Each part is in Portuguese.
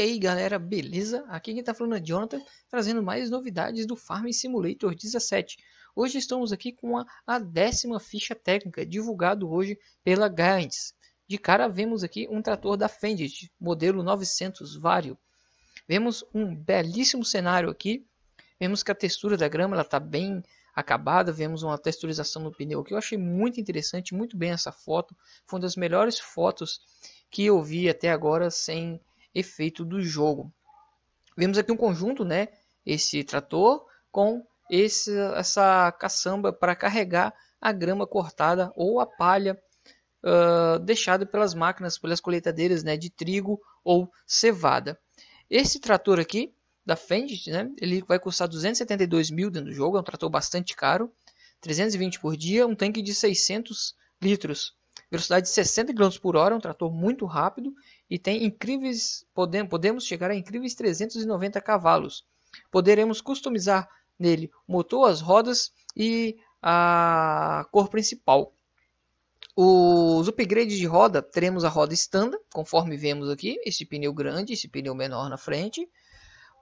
E aí galera, beleza? Aqui quem está falando é Jonathan, trazendo mais novidades do Farm Simulator 17. Hoje estamos aqui com a, a décima ficha técnica, divulgado hoje pela Gaines. De cara vemos aqui um trator da Fendit, modelo 900 Vario. Vemos um belíssimo cenário aqui, vemos que a textura da grama está bem acabada, vemos uma texturização no pneu que eu achei muito interessante, muito bem essa foto, foi uma das melhores fotos que eu vi até agora sem efeito do jogo. Vemos aqui um conjunto, né? Esse trator com esse, essa caçamba para carregar a grama cortada ou a palha uh, deixada pelas máquinas, pelas colheitadeiras né, de trigo ou cevada. Esse trator aqui da Fendt, né, ele vai custar 272 mil dentro do jogo, é um trator bastante caro, 320 por dia, um tanque de 600 litros. Velocidade de 60 km por hora, um trator muito rápido e tem incríveis podemos chegar a incríveis 390 cavalos. Poderemos customizar nele o motor, as rodas e a cor principal. Os upgrades de roda, teremos a roda standard, conforme vemos aqui, esse pneu grande, esse pneu menor na frente.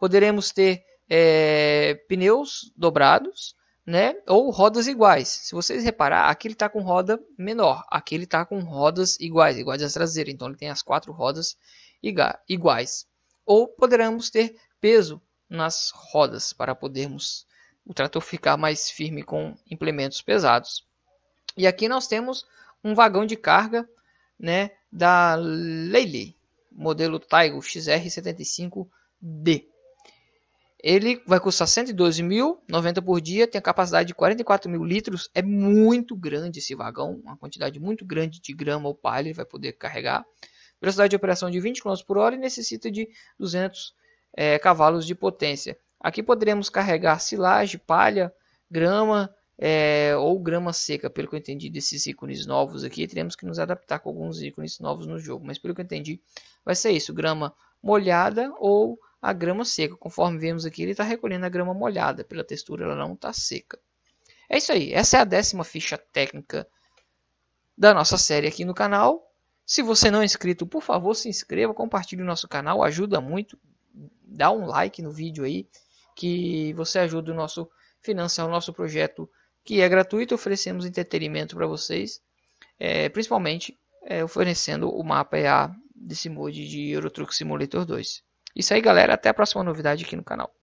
Poderemos ter é, pneus dobrados, né? Ou rodas iguais. Se vocês reparar, aqui ele está com roda menor, aqui ele está com rodas iguais, iguais às traseiras. Então ele tem as quatro rodas iguais. Ou poderemos ter peso nas rodas para podermos o trator ficar mais firme com implementos pesados. E aqui nós temos um vagão de carga, né, da Leile, modelo Taigo XR75D. Ele vai custar 112 mil, 90 por dia, tem a capacidade de 44 mil litros. É muito grande esse vagão, uma quantidade muito grande de grama ou palha ele vai poder carregar. Velocidade de operação de 20 km por hora e necessita de 200 é, cavalos de potência. Aqui poderemos carregar silagem, palha, grama é, ou grama seca, pelo que eu entendi desses ícones novos aqui. Teremos que nos adaptar com alguns ícones novos no jogo, mas pelo que eu entendi vai ser isso, grama molhada ou a grama seca. Conforme vemos aqui, ele está recolhendo a grama molhada. Pela textura, ela não está seca. É isso aí. Essa é a décima ficha técnica da nossa série aqui no canal. Se você não é inscrito, por favor, se inscreva, compartilhe o nosso canal, ajuda muito. Dá um like no vídeo aí, que você ajuda o nosso financiar o nosso projeto, que é gratuito. Oferecemos entretenimento para vocês, é, principalmente é, oferecendo o mapa EA desse mod de Eurotruck Simulator 2. Isso aí, galera. Até a próxima novidade aqui no canal.